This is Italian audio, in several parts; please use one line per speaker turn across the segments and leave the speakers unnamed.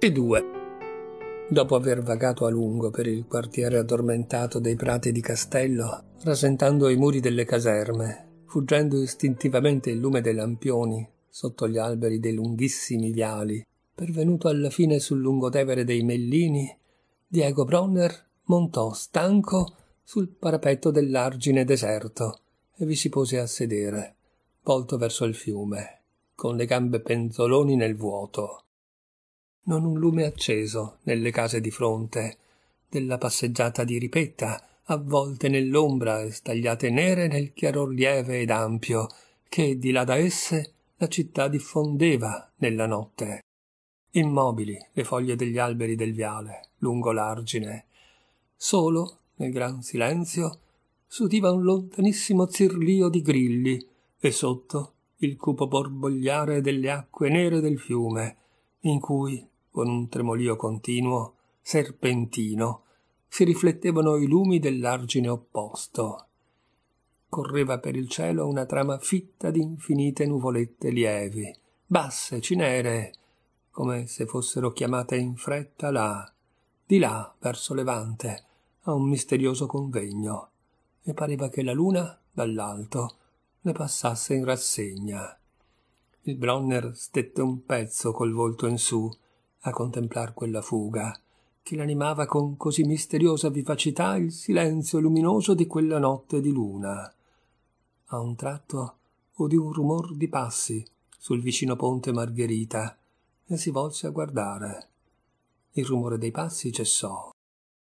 e due. Dopo aver vagato a lungo per il quartiere addormentato dei prati di Castello, rasentando i muri delle caserme, fuggendo istintivamente il lume dei lampioni sotto gli alberi dei lunghissimi viali, pervenuto alla fine sul lungotevere dei Mellini, Diego Bronner montò stanco sul parapetto dell'argine deserto e vi si pose a sedere, volto verso il fiume, con le gambe penzoloni nel vuoto non un lume acceso nelle case di fronte, della passeggiata di ripetta, avvolte nell'ombra e stagliate nere nel chiaror lieve ed ampio, che di là da esse la città diffondeva nella notte. Immobili le foglie degli alberi del viale, lungo l'argine. Solo, nel gran silenzio, s'udiva un lontanissimo zirlio di grilli e sotto il cupo borbogliare delle acque nere del fiume, in cui, con un tremolio continuo, serpentino, si riflettevano i lumi dell'argine opposto. Correva per il cielo una trama fitta di infinite nuvolette lievi, basse, cinere, come se fossero chiamate in fretta là, di là, verso levante, a un misterioso convegno, e pareva che la luna, dall'alto, ne passasse in rassegna. Il Bronner stette un pezzo col volto in su a contemplar quella fuga che l'animava con così misteriosa vivacità il silenzio luminoso di quella notte di luna. A un tratto udì un rumor di passi sul vicino ponte Margherita e si volse a guardare. Il rumore dei passi cessò.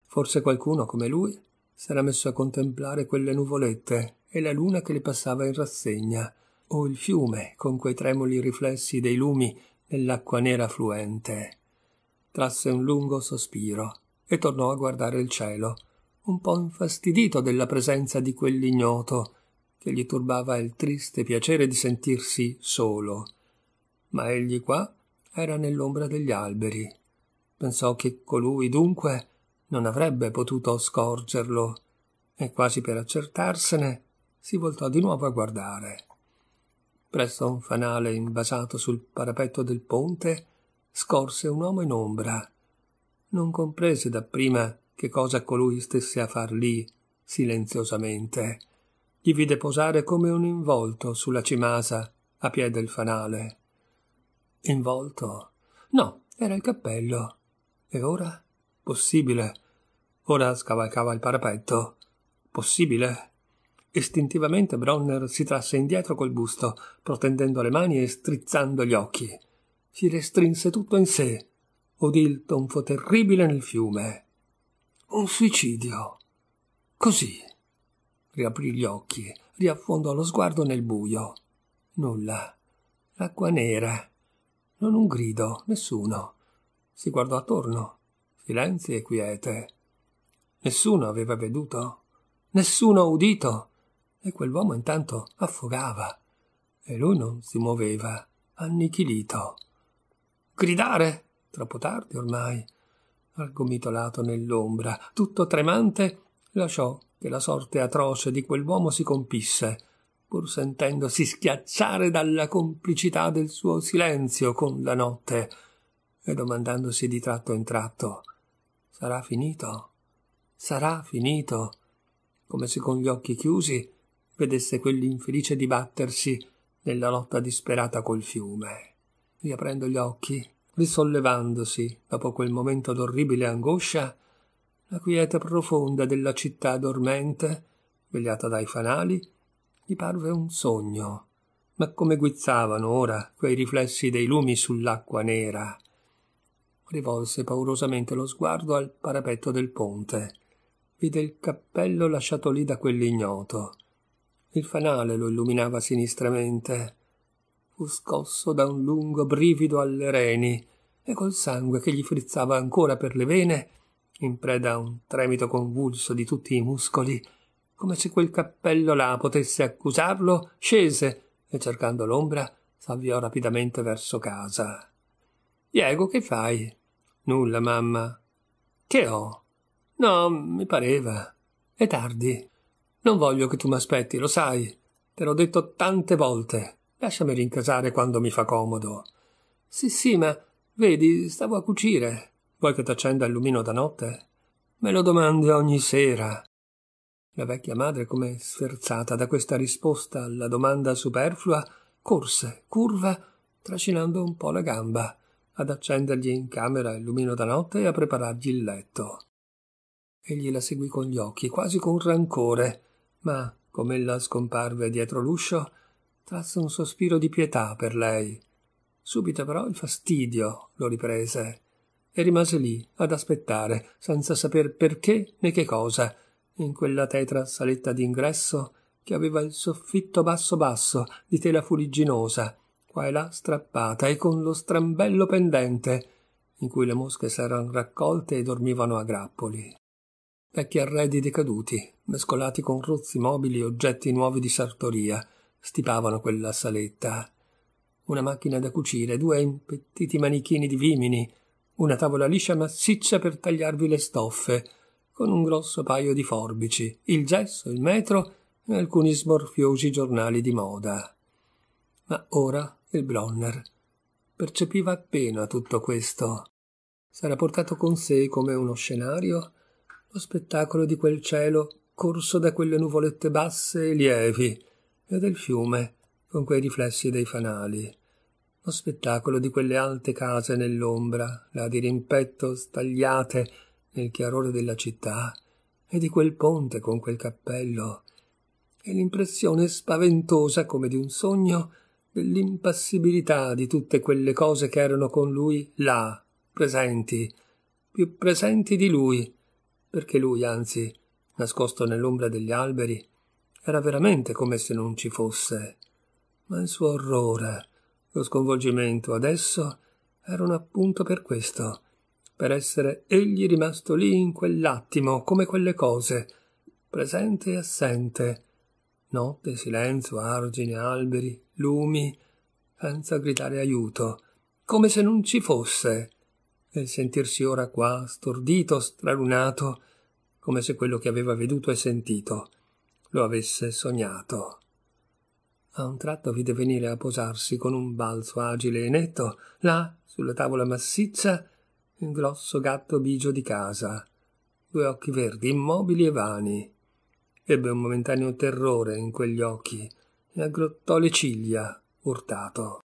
Forse qualcuno come lui s'era messo a contemplare quelle nuvolette e la luna che le passava in rassegna o il fiume con quei tremuli riflessi dei lumi nell'acqua nera fluente. Trasse un lungo sospiro e tornò a guardare il cielo, un po infastidito della presenza di quell'ignoto che gli turbava il triste piacere di sentirsi solo. Ma egli qua era nell'ombra degli alberi. Pensò che colui dunque non avrebbe potuto scorgerlo e quasi per accertarsene si voltò di nuovo a guardare presso un fanale imbasato sul parapetto del ponte, scorse un uomo in ombra. Non comprese dapprima che cosa colui stesse a far lì, silenziosamente. Gli vide posare come un involto sulla cimasa a piè del fanale. Involto? No, era il cappello. E ora? Possibile. Ora scavalcava il parapetto. Possibile? Istintivamente Bronner si trasse indietro col busto, protendendo le mani e strizzando gli occhi. Si restrinse tutto in sé. Udì il tonfo terribile nel fiume. Un suicidio. Così. Riaprì gli occhi, riaffondò lo sguardo nel buio. Nulla. L'acqua nera. Non un grido, nessuno. Si guardò attorno. Silenzi e quiete. Nessuno aveva veduto. Nessuno udito e quell'uomo intanto affogava e lui non si muoveva, annichilito. Gridare! Troppo tardi ormai. Argomitolato nell'ombra, tutto tremante, lasciò che la sorte atroce di quell'uomo si compisse, pur sentendosi schiacciare dalla complicità del suo silenzio con la notte e domandandosi di tratto in tratto: Sarà finito? Sarà finito? Come se con gli occhi chiusi vedesse quell'infelice dibattersi nella lotta disperata col fiume. Riaprendo gli occhi, risollevandosi dopo quel momento d'orribile angoscia, la quiete profonda della città dormente, vegliata dai fanali, gli parve un sogno. Ma come guizzavano ora quei riflessi dei lumi sull'acqua nera! Rivolse paurosamente lo sguardo al parapetto del ponte. Vide il cappello lasciato lì da quell'ignoto. Il fanale lo illuminava sinistramente. Fu scosso da un lungo brivido alle reni e col sangue che gli frizzava ancora per le vene, in preda a un tremito convulso di tutti i muscoli, come se quel cappello là potesse accusarlo, scese e cercando l'ombra s'avviò rapidamente verso casa. Diego, che fai? Nulla, mamma. Che ho? No, mi pareva. È tardi. Non voglio che tu m'aspetti, lo sai. Te l'ho detto tante volte. Lasciami rincasare quando mi fa comodo. Sì, sì, ma vedi, stavo a cucire. Vuoi che t'accenda il lumino da notte? Me lo domandi ogni sera. La vecchia madre, come sferzata da questa risposta alla domanda superflua, corse, curva, trascinando un po la gamba, ad accendergli in camera il lumino da notte e a preparargli il letto. Egli la seguì con gli occhi, quasi con rancore, ma, com'ella scomparve dietro l'uscio, trasse un sospiro di pietà per lei. Subito però il fastidio lo riprese e rimase lì ad aspettare, senza saper perché né che cosa, in quella tetra saletta d'ingresso che aveva il soffitto basso basso di tela fuligginosa, qua e là strappata e con lo strambello pendente, in cui le mosche s'eran raccolte e dormivano a grappoli vecchi arredi decaduti, mescolati con rozzi mobili e oggetti nuovi di sartoria, stipavano quella saletta. Una macchina da cucire, due impettiti manichini di vimini, una tavola liscia massiccia per tagliarvi le stoffe, con un grosso paio di forbici, il gesso, il metro e alcuni smorfiosi giornali di moda. Ma ora il Blonner percepiva appena tutto questo. S'era portato con sé come uno scenario lo spettacolo di quel cielo corso da quelle nuvolette basse e lievi e del fiume con quei riflessi dei fanali lo spettacolo di quelle alte case nell'ombra là di rimpetto stagliate nel chiarore della città e di quel ponte con quel cappello e l'impressione spaventosa come di un sogno dell'impassibilità di tutte quelle cose che erano con lui là presenti più presenti di lui perché lui, anzi, nascosto nell'ombra degli alberi, era veramente come se non ci fosse. Ma il suo orrore, lo sconvolgimento adesso erano appunto per questo, per essere egli rimasto lì in quell'attimo, come quelle cose, presente e assente. Notte, silenzio, argine, alberi, lumi, senza gridare aiuto, come se non ci fosse e sentirsi ora qua stordito, stralunato, come se quello che aveva veduto e sentito lo avesse sognato. A un tratto vide venire a posarsi con un balzo agile e netto, là, sulla tavola massiccia, il grosso gatto bigio di casa, due occhi verdi, immobili e vani. Ebbe un momentaneo terrore in quegli occhi e aggrottò le ciglia, urtato.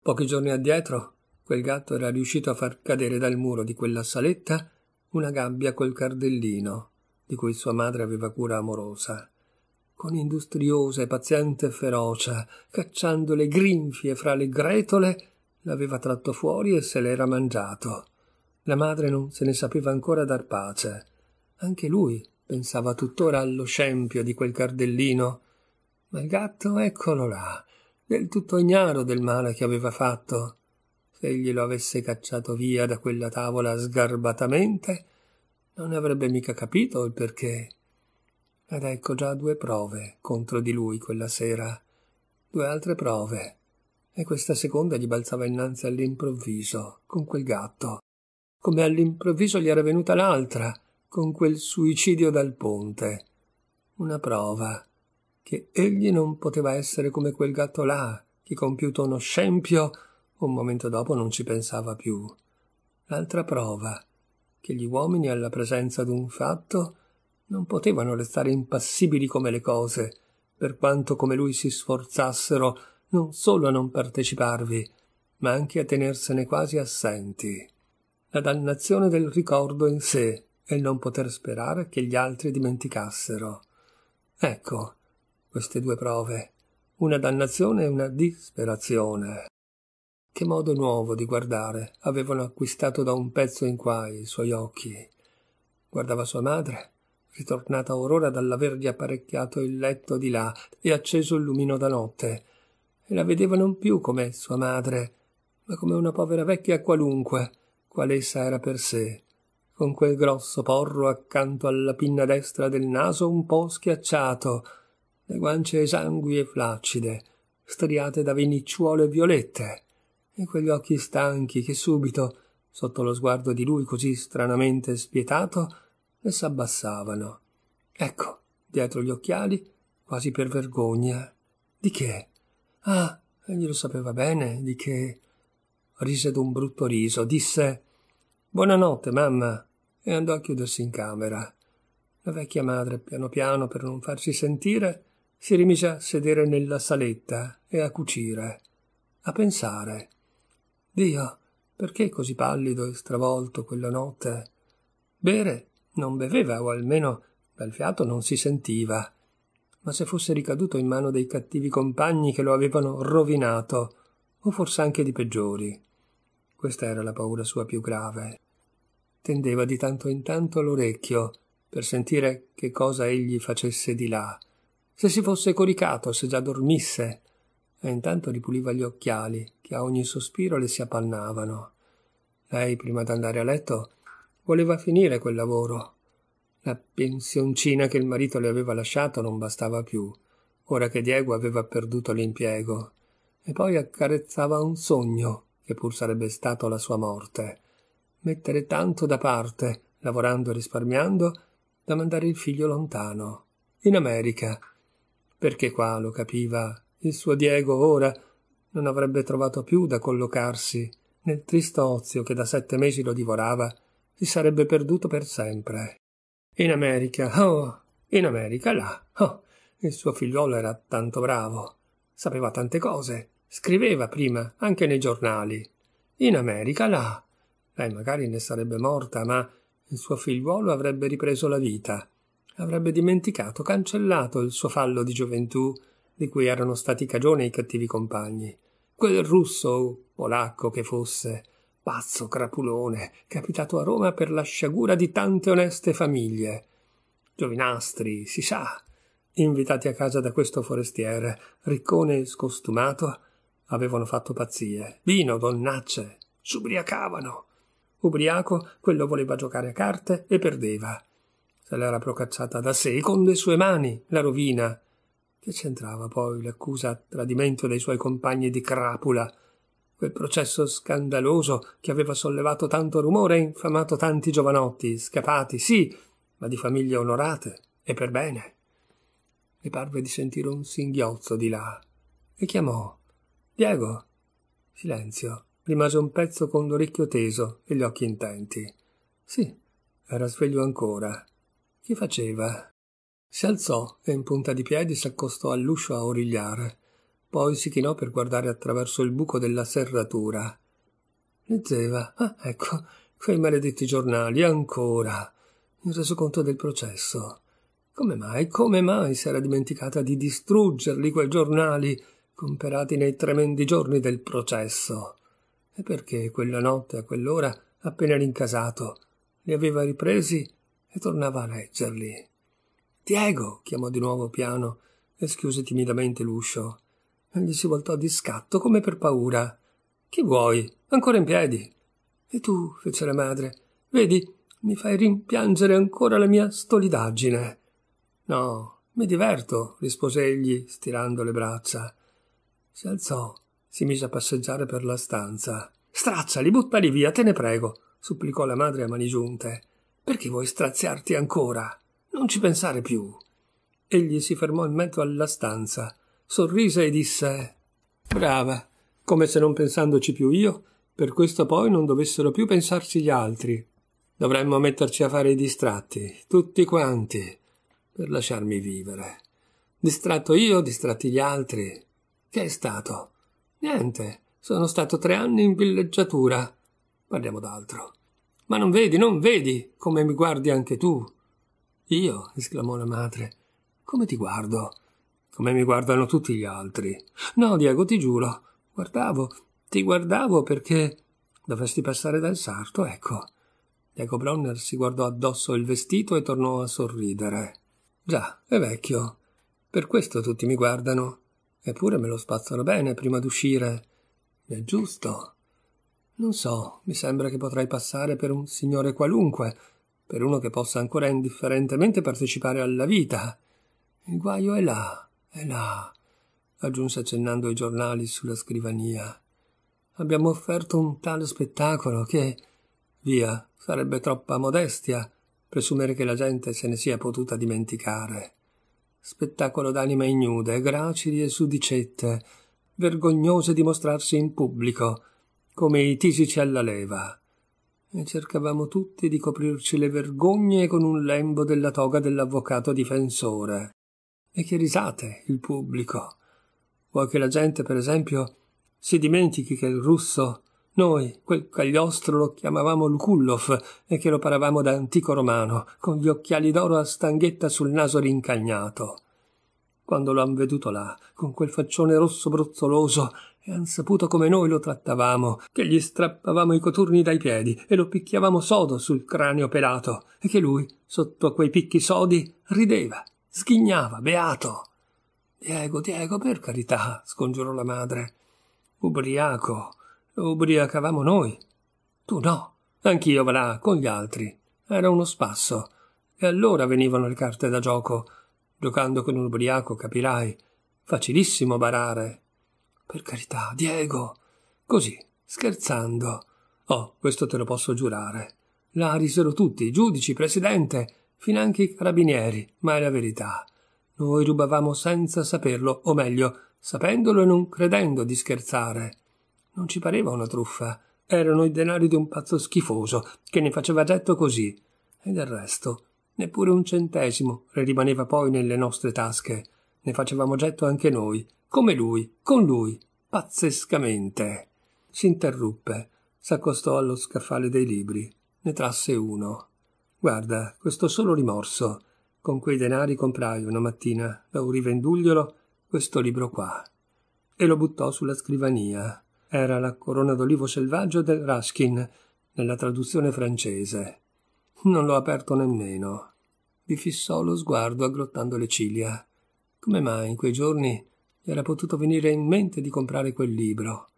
Pochi giorni addietro Quel gatto era riuscito a far cadere dal muro di quella saletta una gabbia col cardellino, di cui sua madre aveva cura amorosa. Con industriosa e paziente ferocia, cacciando le grinfie fra le gretole, l'aveva tratto fuori e se l'era mangiato. La madre non se ne sapeva ancora dar pace. Anche lui pensava tuttora allo scempio di quel cardellino. Ma il gatto, eccolo là, del tutto ignaro del male che aveva fatto se egli lo avesse cacciato via da quella tavola sgarbatamente, non ne avrebbe mica capito il perché. Ed ecco già due prove contro di lui quella sera, due altre prove, e questa seconda gli balzava innanzi all'improvviso, con quel gatto, come all'improvviso gli era venuta l'altra, con quel suicidio dal ponte. Una prova che egli non poteva essere come quel gatto là, che compiuto uno scempio un momento dopo non ci pensava più. L'altra prova, che gli uomini alla presenza d'un fatto non potevano restare impassibili come le cose, per quanto come lui si sforzassero non solo a non parteciparvi, ma anche a tenersene quasi assenti. La dannazione del ricordo in sé e il non poter sperare che gli altri dimenticassero. Ecco queste due prove, una dannazione e una disperazione. Che modo nuovo di guardare avevano acquistato da un pezzo in qua i suoi occhi. Guardava sua madre, ritornata Aurora dall'avergli apparecchiato il letto di là e acceso il lumino da notte, e la vedeva non più come sua madre, ma come una povera vecchia qualunque, qual essa era per sé, con quel grosso porro accanto alla pinna destra del naso un po schiacciato, le guance esangue e flaccide, striate da venicciuole violette, e quegli occhi stanchi che subito, sotto lo sguardo di lui così stranamente spietato, le s'abbassavano. Ecco, dietro gli occhiali, quasi per vergogna. Di che? Ah, egli lo sapeva bene, di che? Rise d'un brutto riso, disse Buonanotte, mamma, e andò a chiudersi in camera. La vecchia madre, piano piano, per non farsi sentire, si rimise a sedere nella saletta e a cucire, a pensare. Dio, perché così pallido e stravolto quella notte? Bere non beveva, o almeno dal fiato non si sentiva. Ma se fosse ricaduto in mano dei cattivi compagni che lo avevano rovinato, o forse anche di peggiori. Questa era la paura sua più grave. Tendeva di tanto in tanto l'orecchio per sentire che cosa egli facesse di là, se si fosse coricato, se già dormisse, e intanto ripuliva gli occhiali, che a ogni sospiro le si appannavano. Lei, prima d'andare a letto, voleva finire quel lavoro. La pensioncina che il marito le aveva lasciato non bastava più, ora che Diego aveva perduto l'impiego. E poi accarezzava un sogno, che pur sarebbe stato la sua morte. Mettere tanto da parte, lavorando e risparmiando, da mandare il figlio lontano, in America. Perché qua, lo capiva, il suo Diego ora non avrebbe trovato più da collocarsi nel tristo ozio che da sette mesi lo divorava, si sarebbe perduto per sempre. In America, oh, in America là, oh, il suo figliuolo era tanto bravo, sapeva tante cose, scriveva prima, anche nei giornali. In America là, lei magari ne sarebbe morta, ma il suo figliuolo avrebbe ripreso la vita, avrebbe dimenticato, cancellato il suo fallo di gioventù, di cui erano stati cagione i cattivi compagni. Quel russo o polacco che fosse, pazzo crapulone, capitato a Roma per la sciagura di tante oneste famiglie. Giovinastri, si sa, invitati a casa da questo forestiere, riccone e scostumato, avevano fatto pazzie. Vino, donnacce, s'ubriacavano. Ubriaco, quello voleva giocare a carte e perdeva. Se l'era procacciata da sé con le sue mani la rovina che c'entrava poi l'accusa a tradimento dei suoi compagni di crapula? Quel processo scandaloso che aveva sollevato tanto rumore e infamato tanti giovanotti, scappati, sì, ma di famiglie onorate e per bene. Mi parve di sentire un singhiozzo di là e chiamò Diego. Silenzio. Rimase un pezzo con l'orecchio teso e gli occhi intenti. Sì, era sveglio ancora. Che faceva? Si alzò e in punta di piedi si accostò all'uscio a origliare. Poi si chinò per guardare attraverso il buco della serratura. Leggeva. Ah, ecco, quei maledetti giornali, ancora. Il resoconto del processo. Come mai, come mai si era dimenticata di distruggerli quei giornali comperati nei tremendi giorni del processo? E perché quella notte, a quell'ora, appena rincasato, li aveva ripresi e tornava a leggerli? Diego, chiamò di nuovo piano e schiuse timidamente l'uscio. Egli si voltò di scatto come per paura. Che vuoi? Ancora in piedi. E tu, fece la madre, vedi, mi fai rimpiangere ancora la mia stolidaggine. No, mi diverto, rispose egli, stirando le braccia. Si alzò, si mise a passeggiare per la stanza. Stracciali, buttali via, te ne prego, supplicò la madre a mani giunte. Perché vuoi straziarti ancora? Non ci pensare più. Egli si fermò in mezzo alla stanza, sorrise e disse Brava, come se non pensandoci più io, per questo poi non dovessero più pensarci gli altri. Dovremmo metterci a fare i distratti, tutti quanti, per lasciarmi vivere. Distratto io, distratti gli altri. Che è stato? Niente, sono stato tre anni in villeggiatura. Parliamo d'altro. Ma non vedi, non vedi come mi guardi anche tu? Io? esclamò la madre. Come ti guardo? Come mi guardano tutti gli altri. No, Diego, ti giuro. Guardavo, ti guardavo perché dovresti passare dal sarto, ecco. Diego Bronner si guardò addosso il vestito e tornò a sorridere. Già, è vecchio. Per questo tutti mi guardano. Eppure me lo spazzano bene prima d'uscire. È giusto. Non so, mi sembra che potrei passare per un signore qualunque, per uno che possa ancora indifferentemente partecipare alla vita. Il guaio è là, è là, aggiunse accennando i giornali sulla scrivania. Abbiamo offerto un tale spettacolo che. Via, sarebbe troppa modestia presumere che la gente se ne sia potuta dimenticare. Spettacolo d'anime ignude, gracili e sudicette, vergognose di mostrarsi in pubblico, come i tisici alla leva e cercavamo tutti di coprirci le vergogne con un lembo della toga dell'avvocato difensore. E che risate il pubblico. Vuoi che la gente, per esempio, si dimentichi che il russo, noi, quel cagliostro lo chiamavamo Lukullov e che lo paravamo da antico romano, con gli occhiali d'oro a stanghetta sul naso rincagnato. Quando lo han veduto là, con quel faccione rosso brozzoloso e han saputo come noi lo trattavamo, che gli strappavamo i coturni dai piedi e lo picchiavamo sodo sul cranio pelato, e che lui, sotto a quei picchi sodi, rideva, sghignava, beato. Diego, Diego, per carità, scongiurò la madre. Ubriaco, lo ubriacavamo noi. Tu no, anch'io va là, con gli altri. Era uno spasso. E allora venivano le carte da gioco. Giocando con un ubriaco, capirai. Facilissimo barare, per carità, Diego. Così, scherzando. Oh, questo te lo posso giurare. La risero tutti, giudici, presidente, finanche i carabinieri, ma è la verità. Noi rubavamo senza saperlo, o meglio, sapendolo e non credendo di scherzare. Non ci pareva una truffa. Erano i denari di un pazzo schifoso, che ne faceva getto così. E del resto, neppure un centesimo le rimaneva poi nelle nostre tasche. Ne facevamo getto anche noi, come lui, con lui, pazzescamente. Si interruppe, s'accostò allo scaffale dei libri, ne trasse uno. Guarda, questo solo rimorso. Con quei denari comprai una mattina, da un rivendugliolo, questo libro qua. E lo buttò sulla scrivania. Era la corona d'olivo selvaggio del Ruskin, nella traduzione francese. Non l'ho aperto nemmeno. Vi fissò lo sguardo aggrottando le ciglia. Come mai in quei giorni gli era potuto venire in mente di comprare quel libro.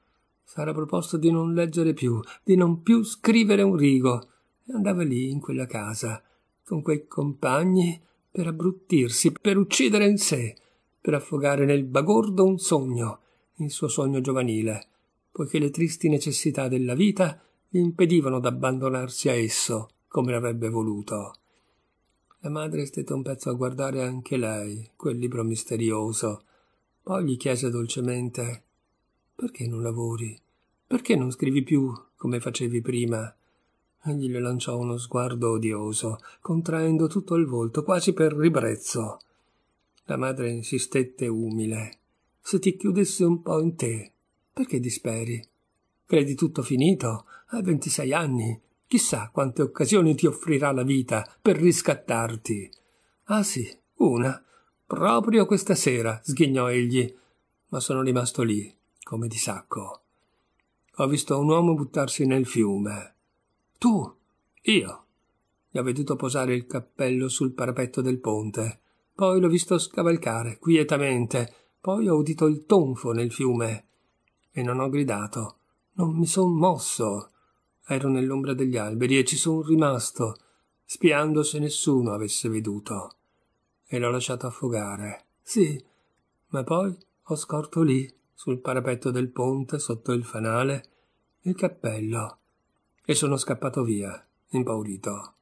S'era proposto di non leggere più, di non più scrivere un rigo, e andava lì, in quella casa, con quei compagni, per abbruttirsi, per uccidere in sé, per affogare nel bagordo un sogno, il suo sogno giovanile, poiché le tristi necessità della vita gli impedivano d'abbandonarsi a esso come avrebbe voluto. La madre stette un pezzo a guardare anche lei quel libro misterioso, poi gli chiese dolcemente Perché non lavori? Perché non scrivi più come facevi prima? Egli le lanciò uno sguardo odioso, contraendo tutto il volto quasi per ribrezzo. La madre insistette umile. Se ti chiudessi un po' in te, perché disperi? Credi tutto finito? Hai ventisei anni. Chissà quante occasioni ti offrirà la vita per riscattarti. Ah sì, una, Proprio questa sera, sghignò egli, ma sono rimasto lì, come di sacco. Ho visto un uomo buttarsi nel fiume. Tu? Io? Gli ho veduto posare il cappello sul parapetto del ponte. Poi l'ho visto scavalcare quietamente. Poi ho udito il tonfo nel fiume. E non ho gridato. Non mi son mosso. Ero nell'ombra degli alberi e ci son rimasto, spiando se nessuno avesse veduto e l'ho lasciato affogare. Sì, ma poi ho scorto lì, sul parapetto del ponte, sotto il fanale, il cappello e sono scappato via, impaurito.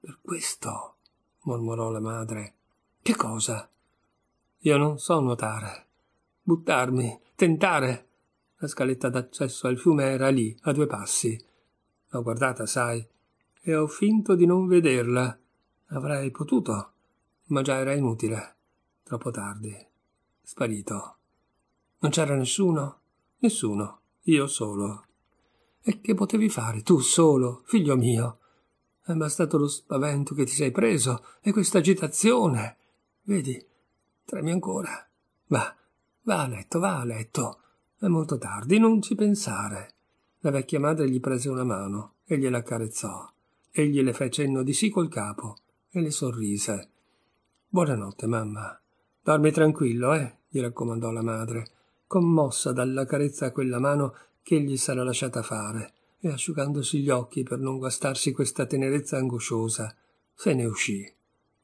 Per questo, mormorò la madre. Che cosa? Io non so nuotare. Buttarmi, tentare. La scaletta d'accesso al fiume era lì, a due passi. L'ho guardata, sai, e ho finto di non vederla. Avrei potuto ma già era inutile. Troppo tardi. Sparito. Non c'era nessuno? Nessuno. Io solo. E che potevi fare tu solo, figlio mio? È bastato lo spavento che ti sei preso e questa agitazione. Vedi, tremi ancora. Va, va a letto, va a letto. È molto tardi, non ci pensare. La vecchia madre gli prese una mano e gliela accarezzò. Egli le fece cenno di sì col capo e le sorrise. Buonanotte, mamma. Dormi tranquillo, eh? gli raccomandò la madre, commossa dalla carezza a quella mano che gli s'era lasciata fare e asciugandosi gli occhi per non guastarsi questa tenerezza angosciosa. Se ne uscì.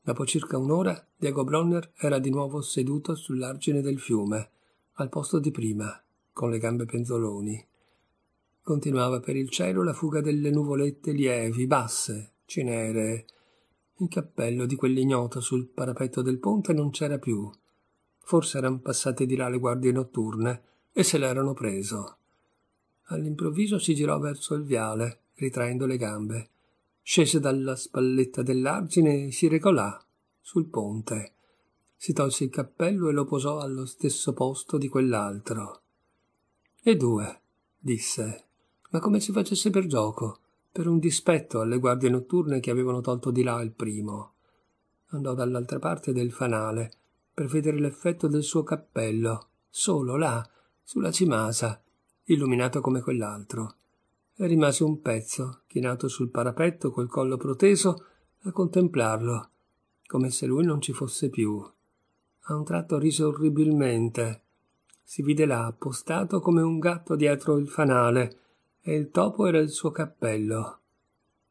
Dopo circa un'ora Diego Bronner era di nuovo seduto sull'argine del fiume, al posto di prima, con le gambe penzoloni. Continuava per il cielo la fuga delle nuvolette lievi, basse, cineree, il cappello di quell'ignoto sul parapetto del ponte non c'era più. Forse erano passate di là le guardie notturne e se l'erano preso. All'improvviso si girò verso il viale, ritraendo le gambe. Scese dalla spalletta dell'argine e si recò là, sul ponte. Si tolse il cappello e lo posò allo stesso posto di quell'altro. E due, disse, ma come se facesse per gioco per un dispetto alle guardie notturne che avevano tolto di là il primo. Andò dall'altra parte del fanale per vedere l'effetto del suo cappello, solo là, sulla cimasa, illuminato come quell'altro. E rimase un pezzo, chinato sul parapetto col collo proteso, a contemplarlo, come se lui non ci fosse più. A un tratto rise orribilmente. Si vide là, appostato come un gatto dietro il fanale, e il topo era il suo cappello.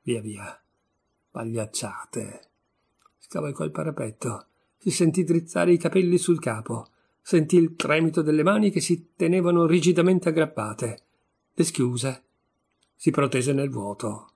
Via via. Pagliacciate. Scavalcò il parapetto. Si sentì drizzare i capelli sul capo. Sentì il tremito delle mani che si tenevano rigidamente aggrappate, Le schiuse, Si protese nel vuoto.